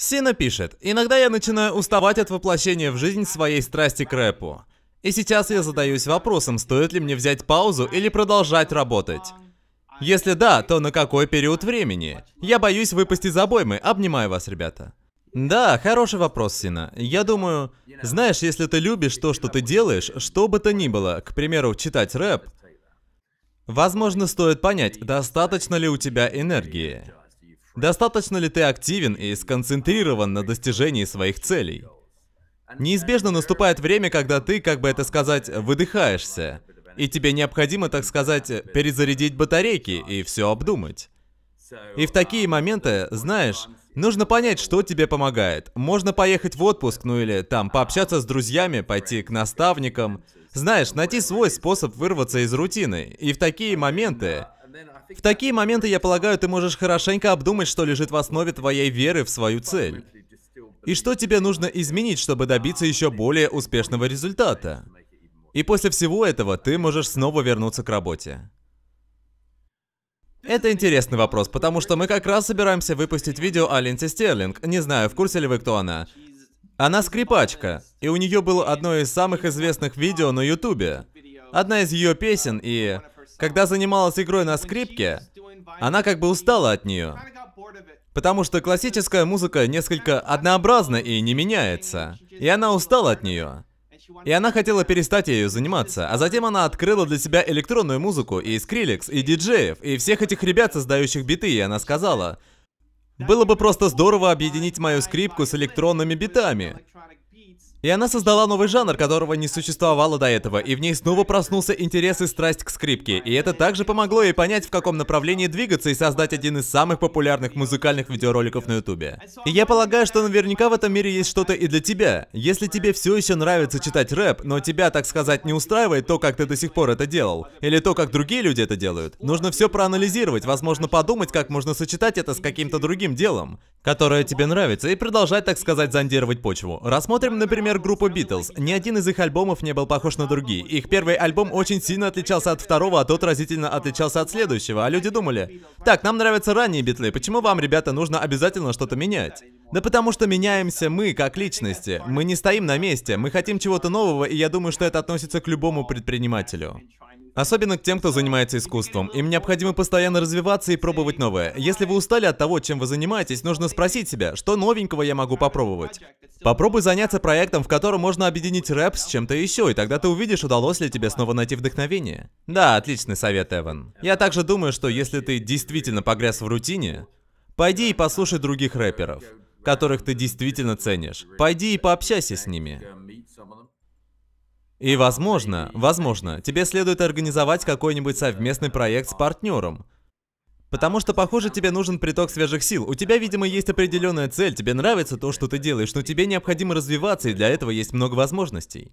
Сина пишет, «Иногда я начинаю уставать от воплощения в жизнь своей страсти к рэпу. И сейчас я задаюсь вопросом, стоит ли мне взять паузу или продолжать работать. Если да, то на какой период времени? Я боюсь выпасть из обоймы. Обнимаю вас, ребята». Да, хороший вопрос, Сина. Я думаю, знаешь, если ты любишь то, что ты делаешь, что бы то ни было, к примеру, читать рэп, возможно, стоит понять, достаточно ли у тебя энергии. Достаточно ли ты активен и сконцентрирован на достижении своих целей? Неизбежно наступает время, когда ты, как бы это сказать, выдыхаешься, и тебе необходимо, так сказать, перезарядить батарейки и все обдумать. И в такие моменты, знаешь, нужно понять, что тебе помогает. Можно поехать в отпуск, ну или там пообщаться с друзьями, пойти к наставникам. Знаешь, найти свой способ вырваться из рутины. И в такие моменты в такие моменты, я полагаю, ты можешь хорошенько обдумать, что лежит в основе твоей веры в свою цель. И что тебе нужно изменить, чтобы добиться еще более успешного результата. И после всего этого ты можешь снова вернуться к работе. Это интересный вопрос, потому что мы как раз собираемся выпустить видео о Линсе Стерлинг. Не знаю, в курсе ли вы, кто она. Она скрипачка, и у нее было одно из самых известных видео на Ютубе. Одна из ее песен, и когда занималась игрой на скрипке, она как бы устала от нее. Потому что классическая музыка несколько однообразна и не меняется. И она устала от нее. И она хотела перестать ею заниматься, а затем она открыла для себя электронную музыку, и Скриллекс, и диджеев, и всех этих ребят, создающих биты, и она сказала, «Было бы просто здорово объединить мою скрипку с электронными битами. И она создала новый жанр, которого не существовало до этого, и в ней снова проснулся интерес и страсть к скрипке. И это также помогло ей понять, в каком направлении двигаться и создать один из самых популярных музыкальных видеороликов на ютубе. И я полагаю, что наверняка в этом мире есть что-то и для тебя. Если тебе все еще нравится читать рэп, но тебя, так сказать, не устраивает то, как ты до сих пор это делал, или то, как другие люди это делают, нужно все проанализировать, возможно подумать, как можно сочетать это с каким-то другим делом которая тебе нравится, и продолжать, так сказать, зондировать почву. Рассмотрим, например, группу Beatles. Ни один из их альбомов не был похож на другие. Их первый альбом очень сильно отличался от второго, а тот разительно отличался от следующего, а люди думали, так, нам нравятся ранние битлы, почему вам, ребята, нужно обязательно что-то менять? Да потому что меняемся мы, как личности. Мы не стоим на месте, мы хотим чего-то нового, и я думаю, что это относится к любому предпринимателю. Особенно к тем, кто занимается искусством. Им необходимо постоянно развиваться и пробовать новое. Если вы устали от того, чем вы занимаетесь, нужно спросить себя, что новенького я могу попробовать. Попробуй заняться проектом, в котором можно объединить рэп с чем-то еще, и тогда ты увидишь, удалось ли тебе снова найти вдохновение. Да, отличный совет, Эван. Я также думаю, что если ты действительно погряз в рутине, пойди и послушай других рэперов, которых ты действительно ценишь. Пойди и пообщайся с ними. И возможно, возможно, тебе следует организовать какой-нибудь совместный проект с партнером. Потому что, похоже, тебе нужен приток свежих сил. У тебя, видимо, есть определенная цель, тебе нравится то, что ты делаешь, но тебе необходимо развиваться, и для этого есть много возможностей.